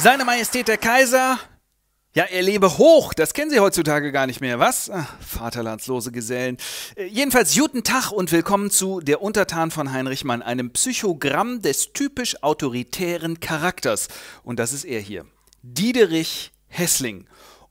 Seine Majestät der Kaiser, ja, er lebe hoch, das kennen Sie heutzutage gar nicht mehr, was? Ach, vaterlandslose Gesellen. Äh, jedenfalls guten Tag und willkommen zu Der Untertan von Heinrich Mann, einem Psychogramm des typisch autoritären Charakters. Und das ist er hier, Diederich Hessling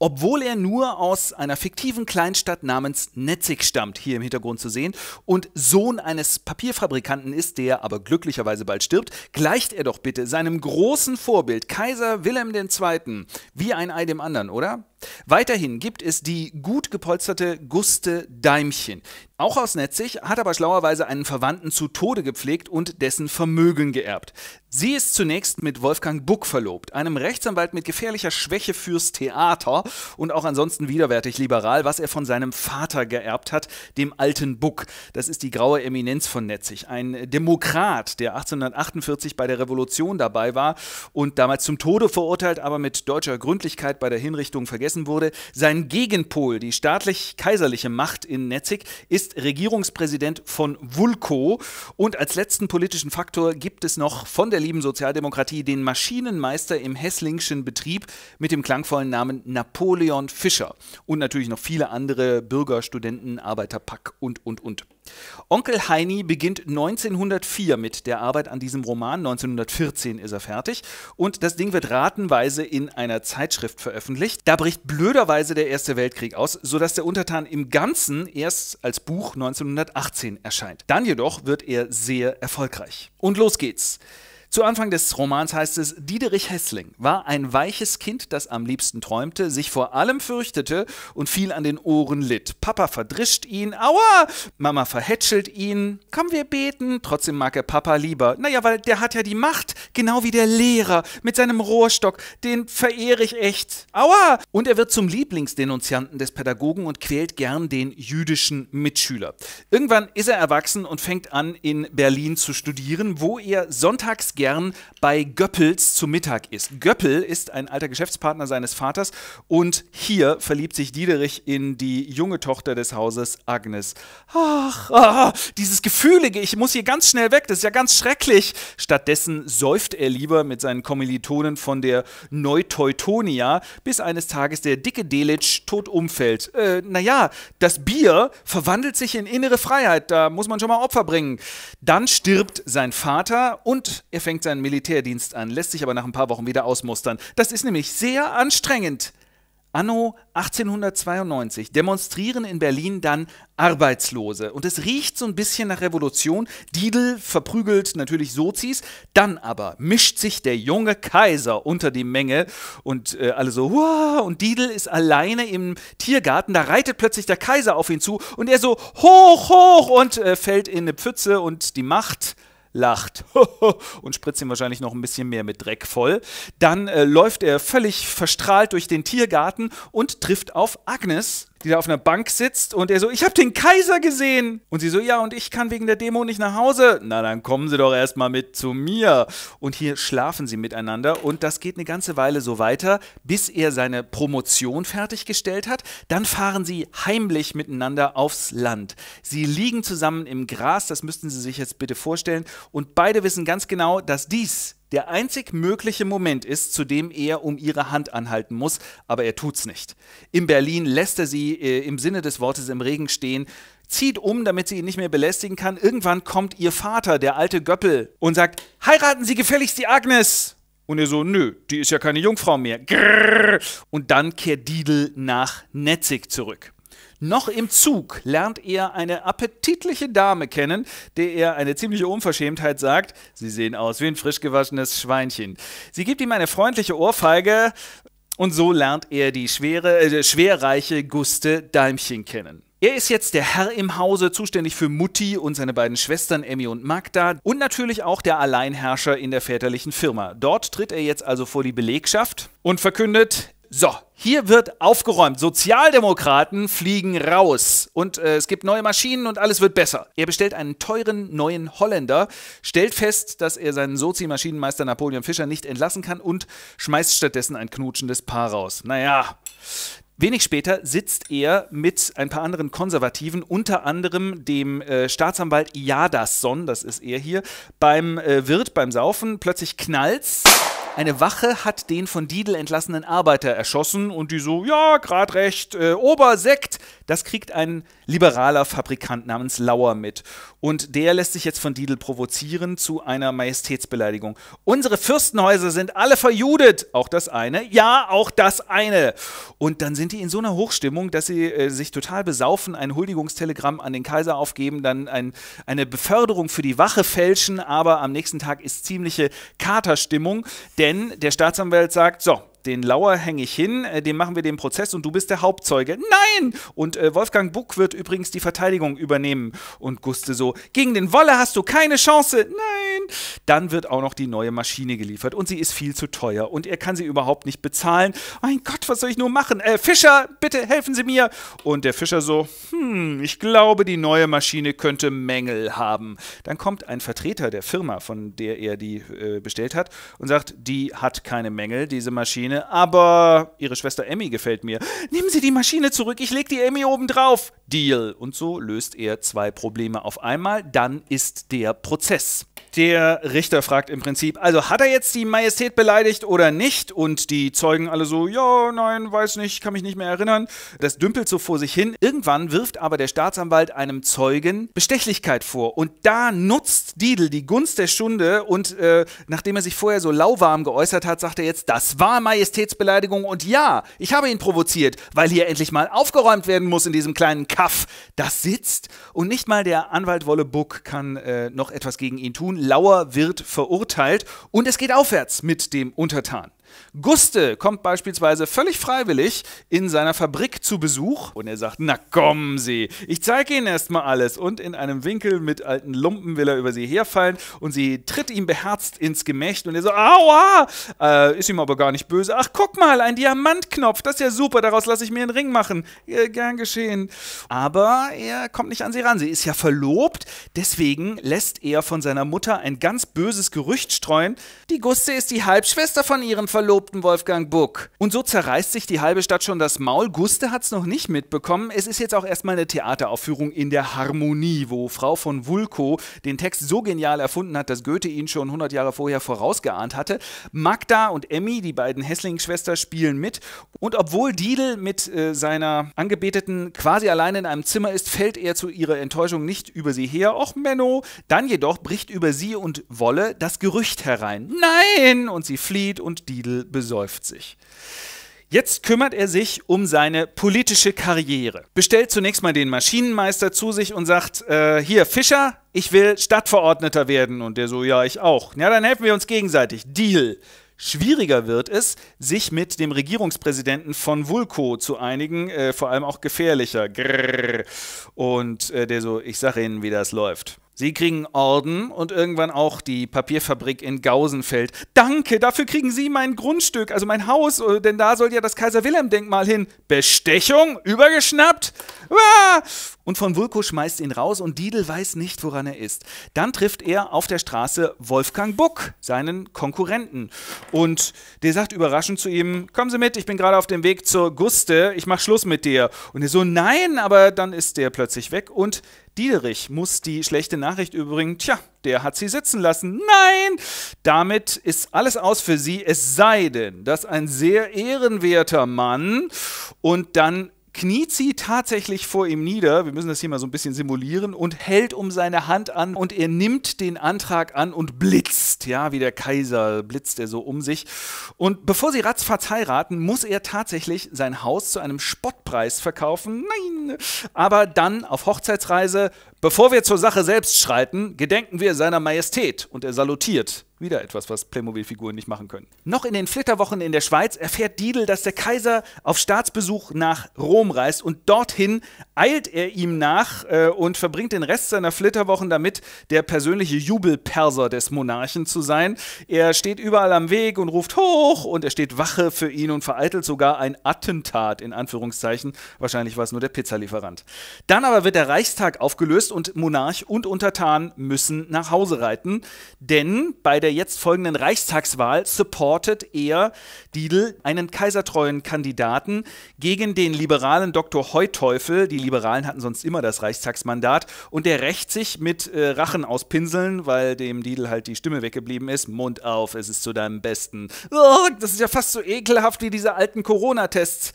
obwohl er nur aus einer fiktiven Kleinstadt namens Netzig stammt, hier im Hintergrund zu sehen, und Sohn eines Papierfabrikanten ist, der aber glücklicherweise bald stirbt, gleicht er doch bitte seinem großen Vorbild Kaiser Wilhelm II. wie ein Ei dem anderen, oder? Weiterhin gibt es die gut gepolsterte Guste Deimchen, auch aus Netzig, hat aber schlauerweise einen Verwandten zu Tode gepflegt und dessen Vermögen geerbt. Sie ist zunächst mit Wolfgang Buck verlobt, einem Rechtsanwalt mit gefährlicher Schwäche fürs Theater und auch ansonsten widerwärtig liberal, was er von seinem Vater geerbt hat, dem alten Buck. Das ist die graue Eminenz von Netzig, ein Demokrat, der 1848 bei der Revolution dabei war und damals zum Tode verurteilt, aber mit deutscher Gründlichkeit bei der Hinrichtung vergessen wurde. Sein Gegenpol, die staatlich-kaiserliche Macht in Netzig, ist ist Regierungspräsident von Vulko. Und als letzten politischen Faktor gibt es noch von der lieben Sozialdemokratie den Maschinenmeister im hesslingschen Betrieb mit dem klangvollen Namen Napoleon Fischer. Und natürlich noch viele andere Bürger, Studenten, Arbeiter, Pack und, und, und. Onkel Heini beginnt 1904 mit der Arbeit an diesem Roman. 1914 ist er fertig. Und das Ding wird ratenweise in einer Zeitschrift veröffentlicht. Da bricht blöderweise der Erste Weltkrieg aus, sodass der Untertan im Ganzen erst als Buch 1918 erscheint. Dann jedoch wird er sehr erfolgreich. Und los geht's. Zu Anfang des Romans heißt es, Diederich Hessling war ein weiches Kind, das am liebsten träumte, sich vor allem fürchtete und viel an den Ohren litt. Papa verdrischt ihn, aua, Mama verhätschelt ihn, komm wir beten, trotzdem mag er Papa lieber. Naja, weil der hat ja die Macht, genau wie der Lehrer mit seinem Rohrstock, den verehre ich echt. Aua! Und er wird zum Lieblingsdenunzianten des Pädagogen und quält gern den jüdischen Mitschüler. Irgendwann ist er erwachsen und fängt an, in Berlin zu studieren, wo er sonntags gern bei Göppels zu Mittag isst. Göppel ist ein alter Geschäftspartner seines Vaters und hier verliebt sich Diederich in die junge Tochter des Hauses Agnes. Ach, ah, dieses Gefühlige, ich muss hier ganz schnell weg, das ist ja ganz schrecklich. Stattdessen säuft er lieber mit seinen Kommilitonen von der Neuteutonia, bis eines Tages der dicke Delitzsch tot umfällt. Äh, naja, das Bier verwandelt sich in innere Freiheit, da muss man schon mal Opfer bringen. Dann stirbt sein Vater und er fängt fängt seinen Militärdienst an, lässt sich aber nach ein paar Wochen wieder ausmustern. Das ist nämlich sehr anstrengend. Anno 1892 demonstrieren in Berlin dann Arbeitslose. Und es riecht so ein bisschen nach Revolution. Diedel verprügelt natürlich Sozis. Dann aber mischt sich der junge Kaiser unter die Menge und äh, alle so, Wah! und Diedel ist alleine im Tiergarten. Da reitet plötzlich der Kaiser auf ihn zu und er so hoch, hoch und äh, fällt in eine Pfütze und die Macht äh, lacht und spritzt ihn wahrscheinlich noch ein bisschen mehr mit Dreck voll. Dann äh, läuft er völlig verstrahlt durch den Tiergarten und trifft auf Agnes, die da auf einer Bank sitzt und er so, ich habe den Kaiser gesehen. Und sie so, ja, und ich kann wegen der Demo nicht nach Hause. Na, dann kommen Sie doch erstmal mit zu mir. Und hier schlafen sie miteinander und das geht eine ganze Weile so weiter, bis er seine Promotion fertiggestellt hat. Dann fahren sie heimlich miteinander aufs Land. Sie liegen zusammen im Gras, das müssten Sie sich jetzt bitte vorstellen. Und beide wissen ganz genau, dass dies der einzig mögliche Moment ist, zu dem er um ihre Hand anhalten muss, aber er tut's nicht. In Berlin lässt er sie äh, im Sinne des Wortes im Regen stehen, zieht um, damit sie ihn nicht mehr belästigen kann. Irgendwann kommt ihr Vater, der alte Göppel, und sagt: Heiraten Sie gefälligst die Agnes! Und er so, nö, die ist ja keine Jungfrau mehr. Und dann kehrt Didel nach Netzig zurück. Noch im Zug lernt er eine appetitliche Dame kennen, der er eine ziemliche Unverschämtheit sagt, sie sehen aus wie ein frisch gewaschenes Schweinchen. Sie gibt ihm eine freundliche Ohrfeige und so lernt er die schwere, äh, schwerreiche Guste Daimchen kennen. Er ist jetzt der Herr im Hause, zuständig für Mutti und seine beiden Schwestern Emmy und Magda und natürlich auch der Alleinherrscher in der väterlichen Firma. Dort tritt er jetzt also vor die Belegschaft und verkündet, so, hier wird aufgeräumt. Sozialdemokraten fliegen raus und äh, es gibt neue Maschinen und alles wird besser. Er bestellt einen teuren neuen Holländer, stellt fest, dass er seinen Sozi-Maschinenmeister Napoleon Fischer nicht entlassen kann und schmeißt stattdessen ein knutschendes Paar raus. Naja. Wenig später sitzt er mit ein paar anderen Konservativen, unter anderem dem äh, Staatsanwalt Jadasson, das ist er hier, beim äh, Wirt beim Saufen. Plötzlich knallt's. Eine Wache hat den von Diedel entlassenen Arbeiter erschossen und die so, ja, grad recht, äh, Obersekt, das kriegt ein liberaler Fabrikant namens Lauer mit. Und der lässt sich jetzt von Didel provozieren zu einer Majestätsbeleidigung. Unsere Fürstenhäuser sind alle verjudet. Auch das eine. Ja, auch das eine. Und dann sind die in so einer Hochstimmung, dass sie äh, sich total besaufen, ein Huldigungstelegramm an den Kaiser aufgeben, dann ein, eine Beförderung für die Wache fälschen. Aber am nächsten Tag ist ziemliche Katerstimmung, denn der Staatsanwalt sagt, so, den Lauer hänge ich hin, äh, dem machen wir den Prozess und du bist der Hauptzeuge. Nein! Und äh, Wolfgang Buck wird übrigens die Verteidigung übernehmen. Und Guste so, gegen den Wolle hast du keine Chance. Nein! Dann wird auch noch die neue Maschine geliefert und sie ist viel zu teuer und er kann sie überhaupt nicht bezahlen. Mein Gott, was soll ich nur machen? Äh, Fischer, bitte helfen Sie mir! Und der Fischer so, hm, ich glaube, die neue Maschine könnte Mängel haben. Dann kommt ein Vertreter der Firma, von der er die äh, bestellt hat, und sagt, die hat keine Mängel, diese Maschine Maschine, aber ihre Schwester Emmy gefällt mir. Nehmen Sie die Maschine zurück, ich leg die Emmy oben drauf. Deal. Und so löst er zwei Probleme auf einmal. Dann ist der Prozess. Der Richter fragt im Prinzip, also hat er jetzt die Majestät beleidigt oder nicht? Und die Zeugen alle so, ja, nein, weiß nicht, kann mich nicht mehr erinnern. Das dümpelt so vor sich hin. Irgendwann wirft aber der Staatsanwalt einem Zeugen Bestechlichkeit vor. Und da nutzt Diedel die Gunst der Stunde und äh, nachdem er sich vorher so lauwarm geäußert hat, sagt er jetzt, das war Majestätsbeleidigung und ja, ich habe ihn provoziert, weil hier endlich mal aufgeräumt werden muss in diesem kleinen Kampf. Kaff das sitzt. Und nicht mal der Anwalt Wolle Buck kann äh, noch etwas gegen ihn tun. Lauer wird verurteilt und es geht aufwärts mit dem Untertan. Guste kommt beispielsweise völlig freiwillig in seiner Fabrik zu Besuch und er sagt, na kommen Sie, ich zeige Ihnen erstmal alles. Und in einem Winkel mit alten Lumpen will er über sie herfallen und sie tritt ihm beherzt ins Gemächt und er so, aua, äh, ist ihm aber gar nicht böse. Ach, guck mal, ein Diamantknopf, das ist ja super, daraus lasse ich mir einen Ring machen. Ja, äh, gern geschehen. Aber er kommt nicht an sie ran, sie ist ja verlobt, deswegen lässt er von seiner Mutter ein ganz böses Gerücht streuen. Die Guste ist die Halbschwester von ihren Verlobten. Verlobten Wolfgang Buck. Und so zerreißt sich die halbe Stadt schon das Maul. Guste hat's noch nicht mitbekommen. Es ist jetzt auch erstmal eine Theateraufführung in der Harmonie, wo Frau von Vulko den Text so genial erfunden hat, dass Goethe ihn schon 100 Jahre vorher vorausgeahnt hatte. Magda und Emmy, die beiden Hessling-Schwestern, spielen mit. Und obwohl Diedel mit äh, seiner Angebeteten quasi allein in einem Zimmer ist, fällt er zu ihrer Enttäuschung nicht über sie her. Och, Menno. Dann jedoch bricht über sie und Wolle das Gerücht herein. Nein! Und sie flieht und Diedel Friedel besäuft sich. Jetzt kümmert er sich um seine politische Karriere. Bestellt zunächst mal den Maschinenmeister zu sich und sagt, äh, hier Fischer, ich will Stadtverordneter werden. Und der so, ja, ich auch. Ja, dann helfen wir uns gegenseitig. Deal. Schwieriger wird es, sich mit dem Regierungspräsidenten von Vulko zu einigen, äh, vor allem auch gefährlicher. Grrr. Und äh, der so, ich sage Ihnen, wie das läuft. Sie kriegen Orden und irgendwann auch die Papierfabrik in Gausenfeld. Danke, dafür kriegen Sie mein Grundstück, also mein Haus, äh, denn da soll ja das Kaiser-Wilhelm-Denkmal hin. Bestechung? Übergeschnappt? Ah! Und von Vulko schmeißt ihn raus und Diedel weiß nicht, woran er ist. Dann trifft er auf der Straße Wolfgang Buck, seinen Konkurrenten. Und der sagt überraschend zu ihm, kommen Sie mit, ich bin gerade auf dem Weg zur Guste, ich mach Schluss mit dir. Und er so, nein, aber dann ist der plötzlich weg und Diederich muss die schlechte Nachricht übrigens, tja, der hat sie sitzen lassen. Nein! Damit ist alles aus für sie, es sei denn, dass ein sehr ehrenwerter Mann und dann kniet sie tatsächlich vor ihm nieder, wir müssen das hier mal so ein bisschen simulieren, und hält um seine Hand an und er nimmt den Antrag an und blitzt, ja, wie der Kaiser blitzt er so um sich. Und bevor sie ratzfatz heiraten, muss er tatsächlich sein Haus zu einem Spottpreis verkaufen, nein, aber dann auf Hochzeitsreise Bevor wir zur Sache selbst schreiten, gedenken wir seiner Majestät und er salutiert. Wieder etwas, was Playmobil-Figuren nicht machen können. Noch in den Flitterwochen in der Schweiz erfährt Diedel, dass der Kaiser auf Staatsbesuch nach Rom reist und dorthin eilt er ihm nach äh, und verbringt den Rest seiner Flitterwochen damit, der persönliche Jubelperser des Monarchen zu sein. Er steht überall am Weg und ruft hoch und er steht Wache für ihn und vereitelt sogar ein Attentat in Anführungszeichen. Wahrscheinlich war es nur der Pizzalieferant. Dann aber wird der Reichstag aufgelöst Fürst und Monarch und Untertan müssen nach Hause reiten, denn bei der jetzt folgenden Reichstagswahl supportet er Diedl einen kaisertreuen Kandidaten gegen den liberalen Dr. Heuteufel. Die Liberalen hatten sonst immer das Reichstagsmandat und der rächt sich mit äh, Rachen aus Pinseln, weil dem Diedl halt die Stimme weggeblieben ist. Mund auf, es ist zu deinem Besten. Oh, das ist ja fast so ekelhaft wie diese alten Corona-Tests.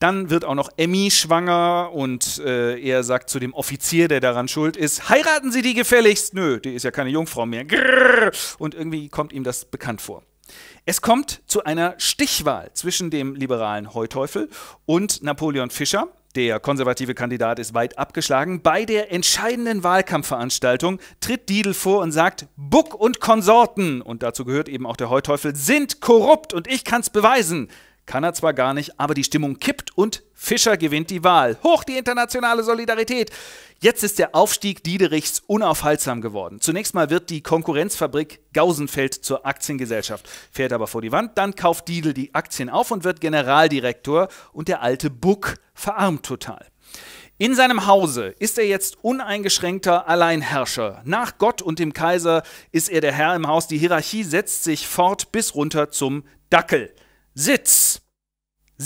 Dann wird auch noch Emmy schwanger und äh, er sagt zu dem Offizier, der daran schuld ist, heiraten Sie die gefälligst. Nö, die ist ja keine Jungfrau mehr. Grrr. Und irgendwie kommt ihm das bekannt vor. Es kommt zu einer Stichwahl zwischen dem liberalen Heuteufel und Napoleon Fischer. Der konservative Kandidat ist weit abgeschlagen. Bei der entscheidenden Wahlkampfveranstaltung tritt Diedel vor und sagt, Buck und Konsorten, und dazu gehört eben auch der Heuteufel, sind korrupt und ich kann's beweisen. Kann er zwar gar nicht, aber die Stimmung kippt und Fischer gewinnt die Wahl. Hoch die internationale Solidarität! Jetzt ist der Aufstieg Diederichs unaufhaltsam geworden. Zunächst mal wird die Konkurrenzfabrik Gausenfeld zur Aktiengesellschaft, fährt aber vor die Wand, dann kauft Diedel die Aktien auf und wird Generaldirektor und der alte Buck verarmt total. In seinem Hause ist er jetzt uneingeschränkter Alleinherrscher. Nach Gott und dem Kaiser ist er der Herr im Haus. Die Hierarchie setzt sich fort bis runter zum Dackel. Sitz.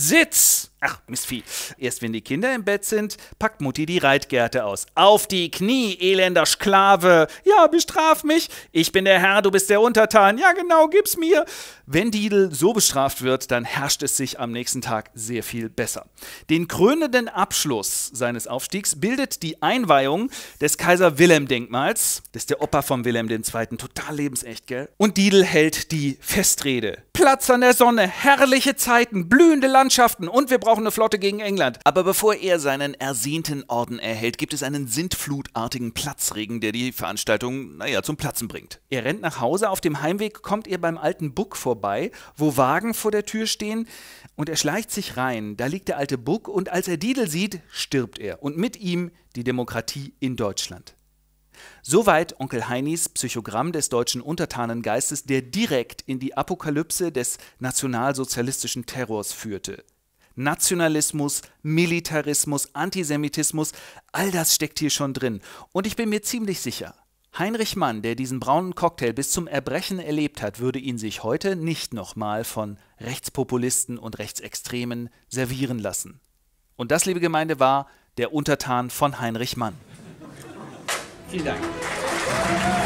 Sitz! Ach, Mistvieh. Erst wenn die Kinder im Bett sind, packt Mutti die Reitgerte aus. Auf die Knie, elender Sklave! Ja, bestraf mich! Ich bin der Herr, du bist der Untertan! Ja, genau, gib's mir! Wenn Didel so bestraft wird, dann herrscht es sich am nächsten Tag sehr viel besser. Den krönenden Abschluss seines Aufstiegs bildet die Einweihung des Kaiser Wilhelm-Denkmals. Das ist der Opa von Wilhelm II. Total lebensecht, gell? Und Didel hält die Festrede. Platz an der Sonne, herrliche Zeiten, blühende Landschaft. Mannschaften und wir brauchen eine Flotte gegen England. Aber bevor er seinen ersehnten Orden erhält, gibt es einen sintflutartigen Platzregen, der die Veranstaltung, naja, zum Platzen bringt. Er rennt nach Hause, auf dem Heimweg kommt er beim alten Buck vorbei, wo Wagen vor der Tür stehen und er schleicht sich rein. Da liegt der alte Buck und als er Didel sieht, stirbt er und mit ihm die Demokratie in Deutschland. Soweit Onkel Heinis Psychogramm des deutschen Untertanengeistes, der direkt in die Apokalypse des nationalsozialistischen Terrors führte. Nationalismus, Militarismus, Antisemitismus, all das steckt hier schon drin. Und ich bin mir ziemlich sicher, Heinrich Mann, der diesen braunen Cocktail bis zum Erbrechen erlebt hat, würde ihn sich heute nicht nochmal von Rechtspopulisten und Rechtsextremen servieren lassen. Und das, liebe Gemeinde, war der Untertan von Heinrich Mann. Vielen Dank.